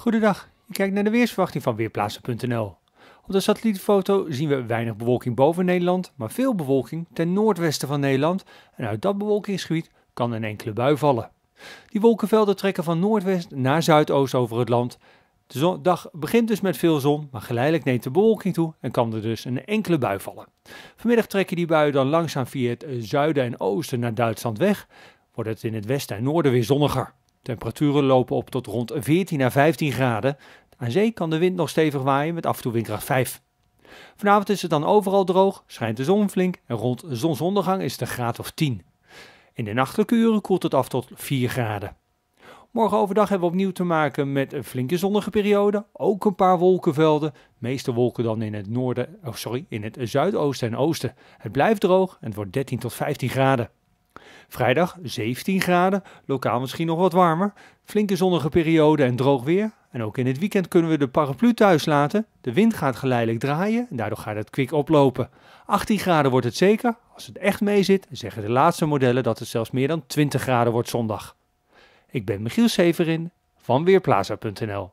Goedendag, Je kijk naar de weersverwachting van Weerplaatsen.nl. Op de satellietfoto zien we weinig bewolking boven Nederland, maar veel bewolking ten noordwesten van Nederland en uit dat bewolkingsgebied kan een enkele bui vallen. Die wolkenvelden trekken van noordwest naar zuidoost over het land. De dag begint dus met veel zon, maar geleidelijk neemt de bewolking toe en kan er dus een enkele bui vallen. Vanmiddag trekken die buien dan langzaam via het zuiden en oosten naar Duitsland weg, wordt het in het westen en noorden weer zonniger. Temperaturen lopen op tot rond 14 à 15 graden. Aan zee kan de wind nog stevig waaien met af en toe windkracht 5. Vanavond is het dan overal droog, schijnt de zon flink en rond zonsondergang is het een graad of 10. In de nachtelijke uren koelt het af tot 4 graden. Morgen overdag hebben we opnieuw te maken met een flinke zonnige periode. Ook een paar wolkenvelden. meeste wolken dan in het, noorden, oh sorry, in het zuidoosten en oosten. Het blijft droog en het wordt 13 tot 15 graden. Vrijdag 17 graden, lokaal misschien nog wat warmer. Flinke zonnige periode en droog weer. En ook in het weekend kunnen we de paraplu thuis laten. De wind gaat geleidelijk draaien en daardoor gaat het kwik oplopen. 18 graden wordt het zeker. Als het echt mee zit, zeggen de laatste modellen dat het zelfs meer dan 20 graden wordt zondag. Ik ben Michiel Severin van Weerplaza.nl